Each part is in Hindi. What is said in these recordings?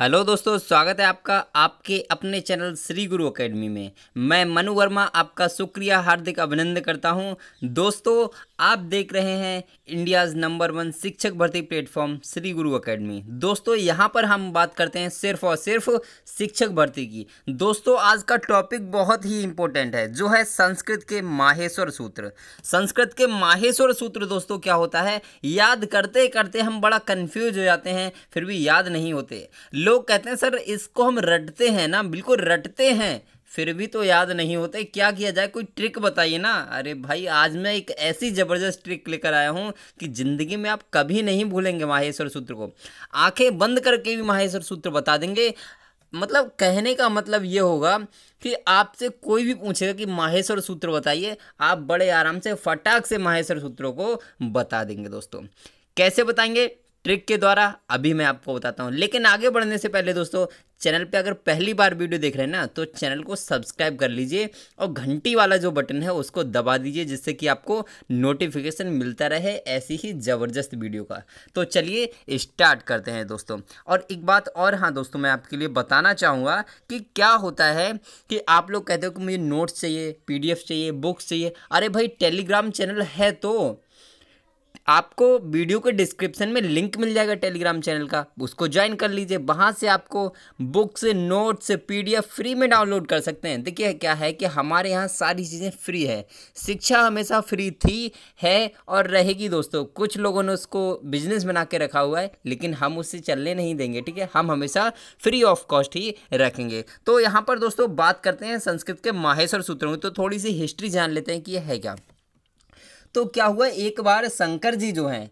हेलो दोस्तों स्वागत है आपका आपके अपने चैनल श्री गुरु एकेडमी में मैं मनु वर्मा आपका शुक्रिया हार्दिक अभिनंदन करता हूं दोस्तों आप देख रहे हैं इंडियाज़ नंबर वन शिक्षक भर्ती प्लेटफॉर्म श्री गुरु एकेडमी दोस्तों यहां पर हम बात करते हैं सिर्फ और सिर्फ शिक्षक भर्ती की दोस्तों आज का टॉपिक बहुत ही इंपॉर्टेंट है जो है संस्कृत के माहेश्वर सूत्र संस्कृत के माहेश्वर सूत्र दोस्तों क्या होता है याद करते करते हम बड़ा कन्फ्यूज हो जाते हैं फिर भी याद नहीं होते लोग कहते हैं सर इसको हम रटते हैं ना बिल्कुल रटते हैं फिर भी तो याद नहीं होते क्या किया जाए कोई ट्रिक बताइए ना अरे भाई आज मैं एक ऐसी ज़बरदस्त ट्रिक लेकर आया हूँ कि ज़िंदगी में आप कभी नहीं भूलेंगे माहेश्वर सूत्र को आंखें बंद करके भी माहेश्वर सूत्र बता देंगे मतलब कहने का मतलब ये होगा कि आपसे कोई भी पूछेगा कि माहेश्वर सूत्र बताइए आप बड़े आराम से फटाक से माहेश्वर सूत्रों को बता देंगे दोस्तों कैसे बताएंगे ट्रिक के द्वारा अभी मैं आपको बताता हूँ लेकिन आगे बढ़ने से पहले दोस्तों चैनल पे अगर पहली बार वीडियो देख रहे हैं ना तो चैनल को सब्सक्राइब कर लीजिए और घंटी वाला जो बटन है उसको दबा दीजिए जिससे कि आपको नोटिफिकेशन मिलता रहे ऐसी ही ज़बरदस्त वीडियो का तो चलिए स्टार्ट करते हैं दोस्तों और एक बात और हाँ दोस्तों मैं आपके लिए बताना चाहूँगा कि क्या होता है कि आप लोग कहते हो कि मुझे नोट्स चाहिए पी चाहिए बुक्स चाहिए अरे भाई टेलीग्राम चैनल है तो आपको वीडियो के डिस्क्रिप्शन में लिंक मिल जाएगा टेलीग्राम चैनल का उसको ज्वाइन कर लीजिए वहाँ से आपको बुक्स नोट्स पीडीएफ फ्री में डाउनलोड कर सकते हैं देखिए क्या है कि हमारे यहाँ सारी चीज़ें फ्री है शिक्षा हमेशा फ्री थी है और रहेगी दोस्तों कुछ लोगों ने उसको बिजनेस बना के रखा हुआ है लेकिन हम उससे चलने नहीं देंगे ठीक है हम हमेशा फ्री ऑफ कॉस्ट ही रखेंगे तो यहाँ पर दोस्तों बात करते हैं संस्कृत के माहेश्वर सूत्रों की तो थोड़ी सी हिस्ट्री जान लेते हैं कि यह है क्या तो क्या हुआ एक बार शंकर जी जो हैं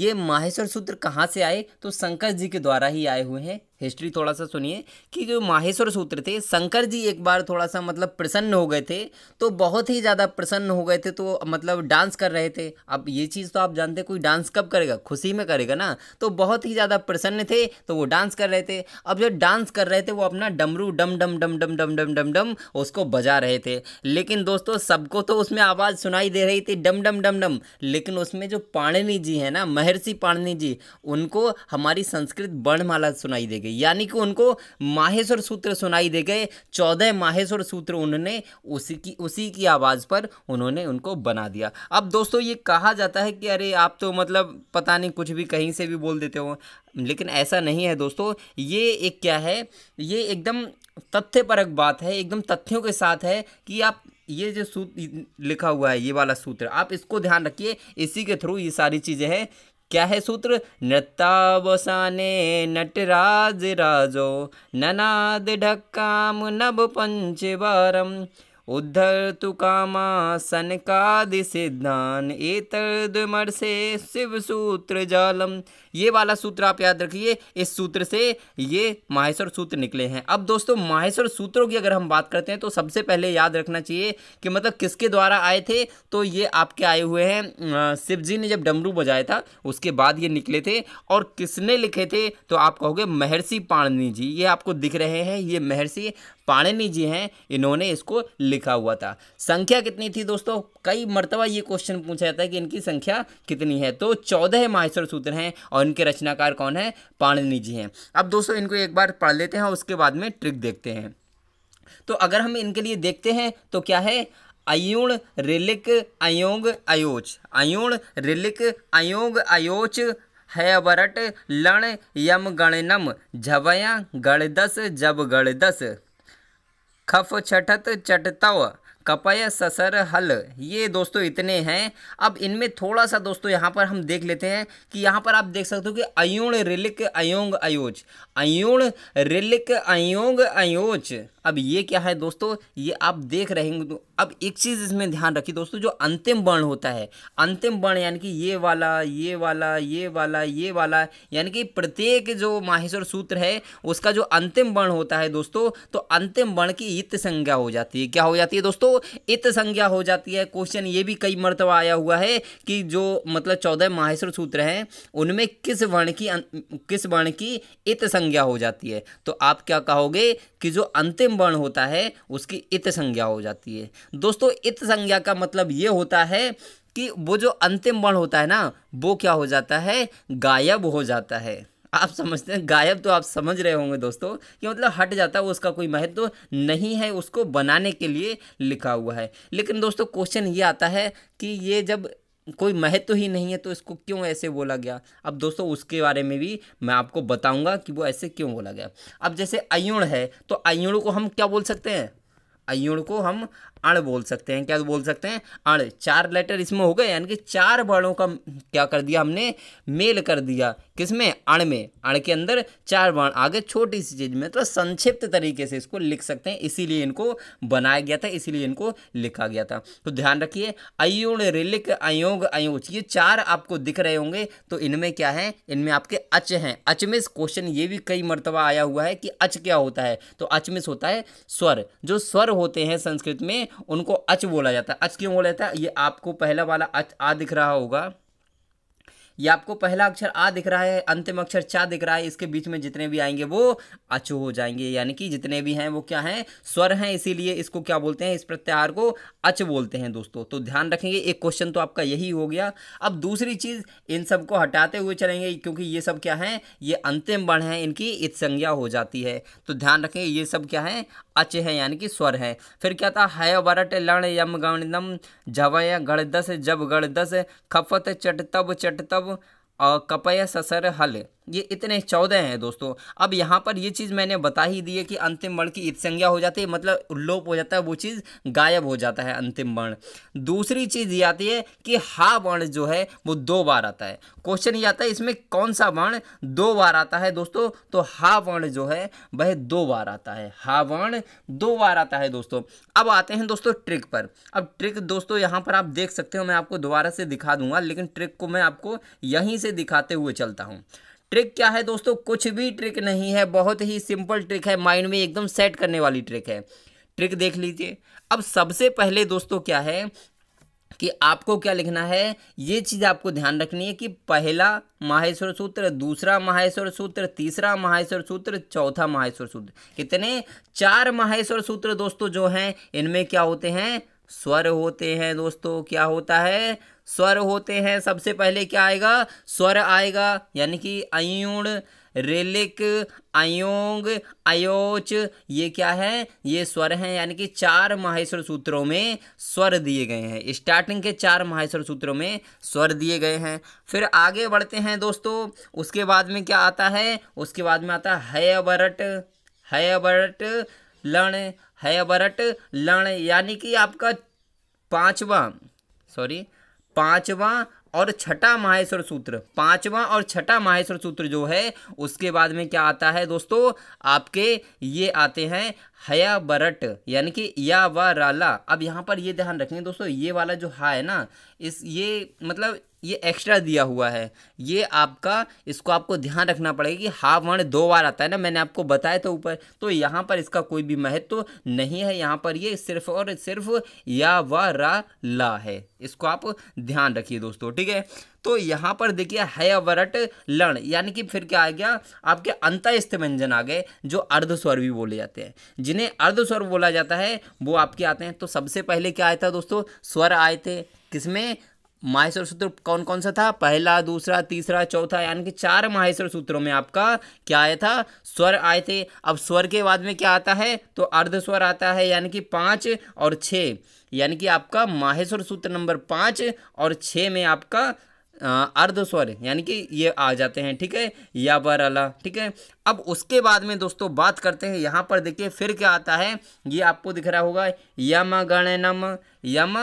ये माहेश्वर सूत्र कहाँ से आए तो शंकर जी के द्वारा ही आए हुए हैं हिस्ट्री थोड़ा सा सुनिए कि जो माहेश्वर सूत्र थे शंकर जी एक बार थोड़ा सा मतलब प्रसन्न हो गए थे तो बहुत ही ज़्यादा प्रसन्न हो गए थे तो मतलब डांस कर रहे थे अब ये चीज़ तो आप जानते कोई डांस कब करेगा खुशी में करेगा ना तो बहुत ही ज़्यादा प्रसन्न थे तो वो डांस कर रहे थे अब जो डांस कर रहे थे वो अपना डमरू डम डम डम डम डम डम डम डम उसको बजा रहे थे लेकिन दोस्तों सबको तो उसमें आवाज़ सुनाई दे रही थी डम डम डम डम लेकिन उसमें जो पाणिनी जी है ना महर्षि पाणिनी जी उनको हमारी संस्कृत वर्णमाला सुनाई देगी गई यानी कि उनको माहेश्वर सूत्र सुनाई दे गए चौदह माहेश्वर सूत्र उन्होंने उसी की उसी की आवाज़ पर उन्होंने उनको बना दिया अब दोस्तों ये कहा जाता है कि अरे आप तो मतलब पता नहीं कुछ भी कहीं से भी बोल देते हो लेकिन ऐसा नहीं है दोस्तों ये एक क्या है ये एकदम तथ्यपरक बात है एकदम तथ्यों के साथ है कि आप ये जो सूत्र लिखा हुआ है ये वाला सूत्र आप इसको ध्यान रखिए इसी के थ्रू ये सारी चीज़ें हैं क्या है सूत्र नृतावसाने नटराज राजो ननाद ढक्काम नभ बारम उद्धर तु कामा सनकादि सिद्धान से शिव सूत्र जालम ये वाला सूत्र आप याद रखिए इस सूत्र से ये माहेश्वर सूत्र निकले हैं अब दोस्तों माहेश्वर सूत्रों की अगर हम बात करते हैं तो सबसे पहले याद रखना चाहिए कि मतलब किसके द्वारा आए थे तो ये आपके आए हुए हैं शिव जी ने जब डमरू बजाया था उसके बाद ये निकले थे और किसने लिखे थे तो आप कहोगे महर्षि पाणनी जी ये आपको दिख रहे हैं ये महर्षि पाणिनि जी हैं इन्होंने इसको लिखा हुआ था संख्या कितनी थी दोस्तों कई मरतबा ये क्वेश्चन पूछा जाता है कि इनकी संख्या कितनी है तो चौदह माहेश्वर सूत्र हैं और इनके रचनाकार कौन है पाणिनि जी हैं अब दोस्तों इनको एक बार पढ़ लेते हैं और उसके बाद में ट्रिक देखते हैं तो अगर हम इनके लिए देखते हैं तो क्या है अयुण रिलिक अयोंग अयोच अयुण रिलिक अयोंग अयोच हैवरट लण यम गणनम झवया गणदस जब गणदस खफ छठत चटतव कपय ससर हल ये दोस्तों इतने हैं अब इनमें थोड़ा सा दोस्तों यहाँ पर हम देख लेते हैं कि यहाँ पर आप देख सकते हो कि अयुण रिलिक अयोंग अयोज अयुण रिलिक अयोंग अयोज अब ये क्या है दोस्तों ये आप देख रहे अब एक चीज़ इसमें ध्यान रखिए दोस्तों जो अंतिम वर्ण होता है अंतिम वर्ण यानी कि ये वाला ये वाला ये वाला ये वाला यानी कि प्रत्येक जो माहेश्वर सूत्र है उसका जो अंतिम वर्ण होता है दोस्तों तो अंतिम वर्ण की इत संज्ञा हो जाती है क्या हो जाती है दोस्तों इत संज्ञा हो जाती है क्वेश्चन ये भी कई मरतबा आया हुआ है कि जो मतलब चौदह माहेश्वर सूत्र हैं उनमें किस वर्ण की अं, किस वर्ण की इत संज्ञा हो जाती है तो आप क्या कहोगे कि जो अंतिम वर्ण होता है उसकी इत संज्ञा हो जाती है दोस्तों इत संज्ञा का मतलब ये होता है कि वो जो अंतिम वर्ण होता है ना वो क्या हो जाता है गायब हो जाता है आप समझते हैं गायब तो आप समझ रहे होंगे दोस्तों कि मतलब हट जाता है वो उसका कोई महत्व तो नहीं है उसको बनाने के लिए लिखा हुआ है लेकिन दोस्तों क्वेश्चन ये आता है कि ये जब कोई महत्व तो ही नहीं है तो इसको क्यों ऐसे बोला गया अब दोस्तों उसके बारे में भी मैं आपको बताऊंगा कि वो ऐसे क्यों बोला गया अब जैसे अयुण है तो अयुण को हम क्या बोल सकते हैं अयुण को हम अण बोल सकते हैं क्या बोल सकते हैं अण चार लेटर इसमें हो गए यानी कि चार वर्णों का क्या कर दिया हमने मेल कर दिया किसमें अण में अण के अंदर चार वर्ण आगे छोटी सी चीज़ में तो संक्षिप्त तरीके से इसको लिख सकते हैं इसीलिए इनको बनाया गया था इसीलिए इनको लिखा गया था तो ध्यान रखिए अयोण रिलिक अयोग अयोच ये चार आपको दिख रहे होंगे तो इनमें क्या है इनमें आपके अच हैं अचमिस क्वेश्चन ये भी कई मरतबा आया हुआ है कि अच क्या होता है तो अचमिस होता है स्वर जो स्वर होते हैं संस्कृत में उनको अच बोला जाता है अच क्यों बोला जाता है ये आपको पहला वाला अच आ दिख रहा होगा ये आपको पहला अक्षर आ दिख रहा है अंतिम अक्षर चा दिख रहा है इसके बीच में जितने भी आएंगे वो अच हो जाएंगे यानी कि जितने भी हैं वो क्या हैं स्वर हैं इसीलिए इसको क्या बोलते हैं इस प्रत्याहार को अच बोलते हैं दोस्तों तो ध्यान रखेंगे एक क्वेश्चन तो आपका यही हो गया अब दूसरी चीज़ इन सबको हटाते हुए चलेंगे क्योंकि ये सब क्या हैं ये अंतिम वर्ण हैं इनकी इत संज्ञा हो जाती है तो ध्यान रखेंगे ये सब क्या है अच है यानी कि स्वर है फिर क्या था हय वरट लण यम गणितम झवय गणदस जब गणदस खपत चट तब चट तब कपय ससर हल ये इतने चौदह हैं दोस्तों अब यहाँ पर ये चीज़ मैंने बता ही दी है कि अंतिम वर्ण की संज्ञा हो जाती है मतलब लोप हो जाता है वो चीज़ गायब हो जाता है अंतिम वर्ण दूसरी चीज़ ये आती है कि हा वर्ण जो है वो दो बार आता है क्वेश्चन ये आता है इसमें कौन सा वर्ण दो बार आता है दोस्तों तो हा वर्ण जो है वह दो बार आता है हा वर्ण दो बार आता है दोस्तों अब आते हैं दोस्तों ट्रिक पर अब ट्रिक दोस्तों यहाँ पर आप देख सकते हो मैं आपको दोबारा से दिखा दूंगा लेकिन ट्रिक को मैं आपको यहीं से दिखाते हुए चलता हूँ ट्रिक क्या है दोस्तों कुछ भी ट्रिक नहीं है बहुत ही सिंपल ट्रिक है माइंड में एकदम सेट करने वाली ट्रिक है ट्रिक देख लीजिए अब सबसे पहले दोस्तों क्या है कि आपको क्या लिखना है ये चीज़ आपको ध्यान रखनी है कि पहला माहेश्वर सूत्र दूसरा माहेश्वर सूत्र तीसरा माहेश्वर सूत्र चौथा माहेश्वर सूत्र कितने चार माहेश्वर सूत्र दोस्तों जो हैं इनमें क्या होते हैं स्वर होते हैं दोस्तों क्या होता है स्वर होते हैं सबसे पहले क्या आएगा स्वर आएगा यानी कि अयुण रेलिक अयोंग अयोच ये क्या है ये स्वर हैं यानी कि चार माहेश्वर सूत्रों में स्वर दिए गए हैं स्टार्टिंग के चार माहेश्वर सूत्रों में स्वर दिए गए हैं फिर आगे बढ़ते हैं दोस्तों उसके बाद में क्या आता है उसके बाद में आता है हयवरट हयवरट लण है हैवरट लण यानी कि आपका पांचवा सॉरी पांचवा और छठा माहेश्वर सूत्र पांचवा और छठा माहेश्वर सूत्र जो है उसके बाद में क्या आता है दोस्तों आपके ये आते हैं हया बरट यानी कि या व राला अब यहाँ पर ये ध्यान रखेंगे दोस्तों ये वाला जो हा है ना इस ये मतलब ये एक्स्ट्रा दिया हुआ है ये आपका इसको आपको ध्यान रखना पड़ेगा कि हा वर्ण दो बार आता है ना मैंने आपको बताया था ऊपर तो यहाँ पर इसका कोई भी महत्व तो नहीं है यहाँ पर ये सिर्फ और सिर्फ या व रा ला है इसको आप ध्यान रखिए दोस्तों ठीक है तो यहाँ पर देखिए हयावरट लण यानी कि फिर क्या आ गया आपके अंतस्थ व्यंजन आ गए जो अर्धस्वर भी बोले जाते हैं जिन्हें अर्धस्वर बोला जाता है वो आपके आते हैं तो सबसे पहले क्या आया था दोस्तों स्वर आए थे किसमें माहेश्वर सूत्र कौन कौन सा था पहला दूसरा तीसरा चौथा यानी कि चार माहेश्वर सूत्रों में आपका क्या आया था स्वर आए थे अब स्वर के बाद में क्या आता है तो अर्ध स्वर आता है यानी कि पाँच और छः यानी कि आपका माहेश्वर सूत्र नंबर पाँच और छः में आपका अर्ध स्वर यानी कि ये आ जाते हैं ठीक है या बर अला ठीक है अब उसके बाद में दोस्तों बात करते हैं यहाँ पर देखिए फिर क्या आता है ये आपको दिख रहा होगा यम गणनम यम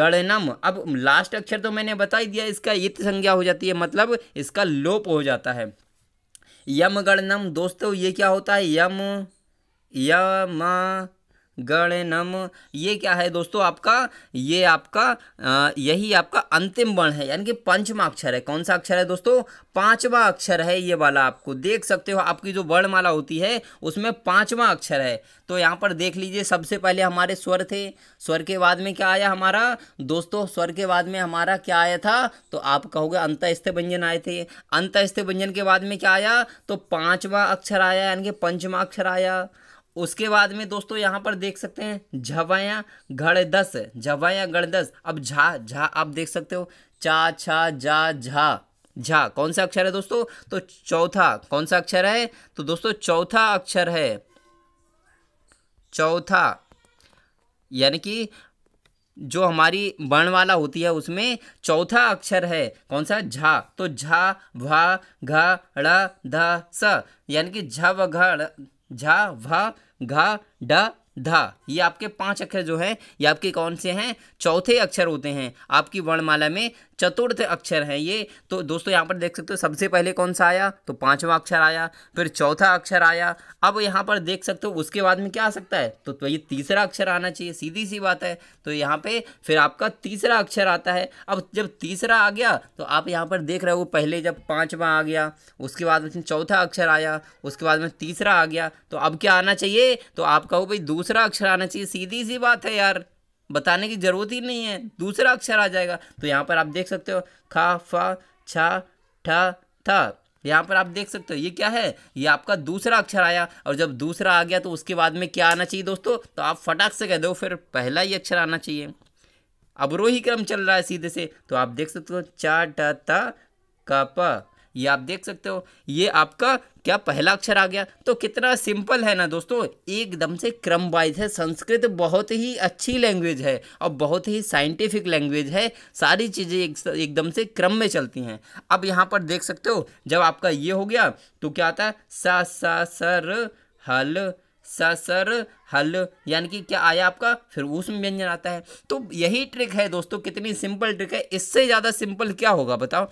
गणनम अब लास्ट अक्षर तो मैंने बता ही दिया इसका इत संज्ञा हो जाती है मतलब इसका लोप हो जाता है यम गणनम दोस्तों ये क्या होता है यम यम गणनम ये क्या है दोस्तों आपका ये आपका आ, यही आपका अंतिम वर्ण है यानी कि पंचमा अक्षर है कौन सा अक्षर है दोस्तों पांचवा अक्षर है ये वाला आपको देख सकते हो आपकी जो वर्णमाला होती है उसमें पांचवा अक्षर है तो यहाँ पर देख लीजिए सबसे पहले हमारे स्वर थे स्वर के बाद में क्या आया हमारा दोस्तों स्वर के बाद में हमारा क्या आया था तो आप कहोगे अंतस्थ व्यंजन आए थे अंतस्थ व्यंजन के बाद में क्या आया तो पाँचवा अक्षर आया यानी कि पंचमा अक्षर आया उसके बाद में दोस्तों यहाँ पर देख सकते हैं झवाया गढ़ दस झवाया गढ़ दस अब झा झा आप देख सकते हो चा छा जा झा झा कौन सा अक्षर है दोस्तों तो चौथा कौन सा अक्षर है तो दोस्तों चौथा अक्षर है चौथा यानी कि जो हमारी वर्ण वाला होती है उसमें चौथा अक्षर है कौन सा झा तो झा भा घ ड़ा स यानी कि झ व घ झा भा घा डा धा ये आपके पांच अक्षर जो है ये आपके कौन से हैं चौथे अक्षर होते हैं आपकी वर्णमाला में चतुर्थ अक्षर हैं ये तो दोस्तों यहाँ पर देख सकते हो सबसे पहले कौन सा आया तो पांचवा अक्षर आया फिर चौथा अक्षर आया अब यहाँ पर देख सकते हो उसके बाद में क्या आ सकता है तो, तो ये तीसरा अक्षर आना चाहिए सीधी सी बात है तो यहाँ पे फिर आपका तीसरा अक्षर आता है अब जब तीसरा आ गया तो आप यहाँ पर देख रहे हो पहले जब पाँचवा आ गया उसके बाद में चौथा अक्षर आया उसके बाद में तीसरा आ गया तो अब क्या आना चाहिए तो आपका कहो भाई दूसरा दूसरा अक्षर आना चाहिए सीधी सी बात है यार बताने की ज़रूरत ही नहीं है दूसरा अक्षर आ जाएगा तो यहाँ पर आप देख सकते हो खा फा छा ठा था यहाँ पर आप देख सकते हो ये क्या है ये आपका दूसरा अक्षर आया और जब दूसरा आ गया तो उसके बाद में क्या आना चाहिए दोस्तों तो आप फटाक से कह दो फिर पहला ही अक्षर आना चाहिए अब रोही क्रम चल रहा है सीधे से तो आप देख सकते हो चा ट का पा ये आप देख सकते हो ये आपका क्या पहला अक्षर आ गया तो कितना सिंपल है ना दोस्तों एकदम से क्रम वाइज है संस्कृत बहुत ही अच्छी लैंग्वेज है और बहुत ही साइंटिफिक लैंग्वेज है सारी चीज़ें एकदम से क्रम में चलती हैं अब यहाँ पर देख सकते हो जब आपका ये हो गया तो क्या आता है स सर हल स सर हल यानी कि क्या आया आपका फिर उसमें व्यंजन आता है तो यही ट्रिक है दोस्तों कितनी सिंपल ट्रिक है इससे ज़्यादा सिंपल क्या होगा बताओ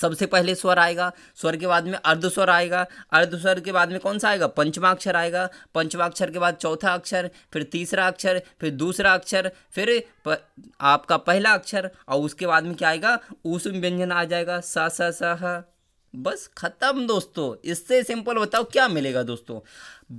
सबसे पहले स्वर आएगा स्वर के बाद में अर्ध स्वर आएगा अर्ध स्वर के बाद में कौन सा आएगा पंचमाक्षर आएगा पंचमाक्षर के बाद चौथा अक्षर फिर तीसरा अक्षर फिर दूसरा अक्षर फिर प, आपका पहला अक्षर और उसके बाद में क्या आएगा उस व्यंजन आ जाएगा सा सा सा बस ख़त्म दोस्तों इससे सिंपल बताओ क्या मिलेगा दोस्तों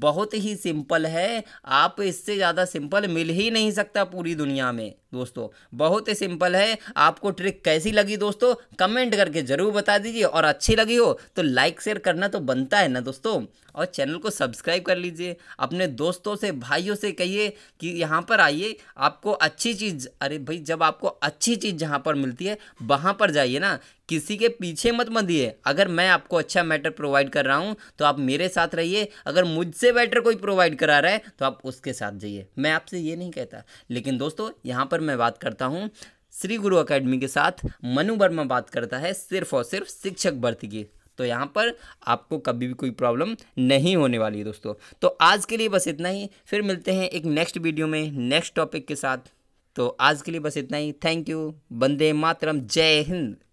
बहुत ही सिंपल है आप इससे ज़्यादा सिंपल मिल ही नहीं सकता पूरी दुनिया में दोस्तों बहुत ही सिंपल है आपको ट्रिक कैसी लगी दोस्तों कमेंट करके ज़रूर बता दीजिए और अच्छी लगी हो तो लाइक शेयर करना तो बनता है ना दोस्तों और चैनल को सब्सक्राइब कर लीजिए अपने दोस्तों से भाइयों से कहिए कि यहाँ पर आइए आपको अच्छी चीज़ अरे भाई जब आपको अच्छी चीज़ जहाँ पर मिलती है वहाँ पर जाइए ना किसी के पीछे मत मत दिए अगर मैं आपको अच्छा मैटर प्रोवाइड कर रहा हूँ तो आप मेरे साथ रहिए अगर मुझसे उससे बेटर कोई प्रोवाइड करा रहा है तो आप उसके साथ जाइए मैं आपसे ये नहीं कहता लेकिन दोस्तों यहाँ पर मैं बात करता हूँ श्री गुरु अकेडमी के साथ मनु वर्मा बात करता है सिर्फ और सिर्फ शिक्षक भर्ती की तो यहाँ पर आपको कभी भी कोई प्रॉब्लम नहीं होने वाली है दोस्तों तो आज के लिए बस इतना ही फिर मिलते हैं एक नेक्स्ट वीडियो में नेक्स्ट टॉपिक के साथ तो आज के लिए बस इतना ही थैंक यू बंदे मातरम जय हिंद